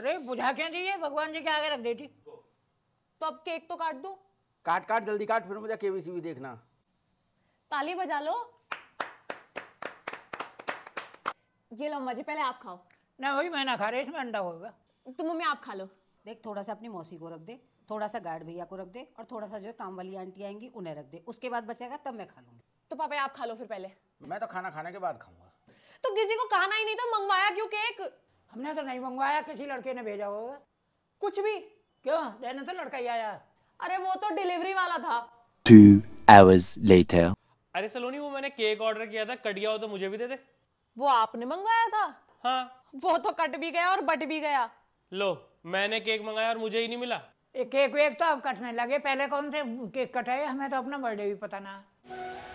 अरे बुझा क्यों दी भगवान जी के आगे रख देती तो अब केक तो काट दो काट काट जल्दी काट फिर मुझे केवीसी भी देखना ताली बजा लो ये लो अम्मा जी पहले आप खाओ ना वही मैं ना खा रही इसमें अंडा होगा तो मम्मी आप खा लो देख थोड़ा सा अपनी मौसी को रख दे थोड़ा सा गार्ड भैया को रख दे और थोड़ा सा जो काम वाली आंटी आएंगी उन्हें रख दे उसके बाद बचेगा तब मैं खा लूंगी तो पापा आप खा लो फिर पहले मैं तो खाना खाने के बाद खाऊंगा तो किसी को खाना ही नहीं तो मंगवाया क्यों केक हमने तो नहीं मंगवाया किसी लड़के ने भेजा होगा कुछ भी क्यों देने तो लड़का ही आया अरे वो तो डिलीवरी वाला था Two hours later. अरे सलोनी वो मैंने केक ऑर्डर किया था कट गया हो तो मुझे भी दे दे वो आपने मंगवाया था हाँ वो तो कट भी गया और बट भी गया लो मैंने केक मंगाया और मुझे ही नहीं मिला एक केक वेक तो अब कटने लगे पहले कौन से केक कटाए हमें तो अपना बर्थडे भी पता ना